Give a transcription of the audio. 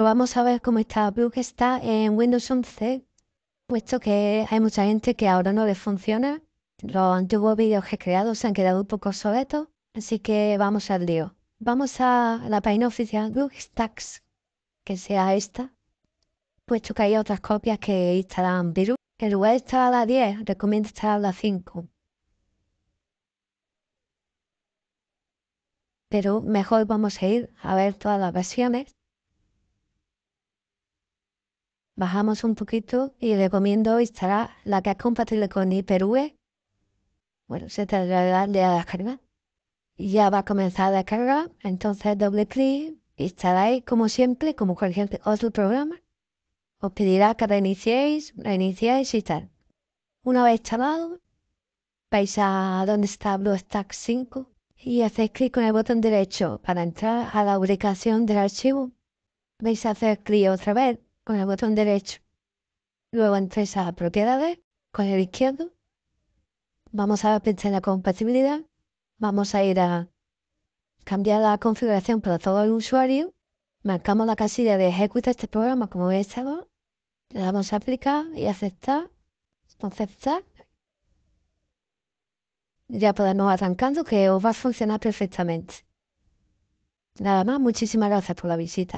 Vamos a ver cómo está que está en Windows 11, puesto que hay mucha gente que ahora no le funciona. Los antiguos vídeos que he creado se han quedado un poco obsoletos, así que vamos al lío. Vamos a la página oficial Blue Stacks, que sea esta, puesto que hay otras copias que instalan virus. En lugar de estar a la 10, recomiendo estar a la 5. Pero mejor vamos a ir a ver todas las versiones bajamos un poquito y recomiendo instalar la que es compatible con Hyper-V. Bueno, se traerá de la carga Ya va a comenzar la carga entonces doble clic, instaláis como siempre, como cualquier otro programa. Os pedirá que reiniciéis, reiniciéis y tal. Una vez instalado, vais a donde está BlueStack 5 y hacéis clic con el botón derecho para entrar a la ubicación del archivo. Vais a hacer clic otra vez con el botón derecho. Luego entre a propiedades con el izquierdo. Vamos a en pensar la compatibilidad. Vamos a ir a cambiar la configuración para todo el usuario. Marcamos la casilla de ejecuta este programa como he estado. Le damos a aplicar y aceptar. Aceptar. Ya podemos arrancando que os va a funcionar perfectamente. Nada más, muchísimas gracias por la visita.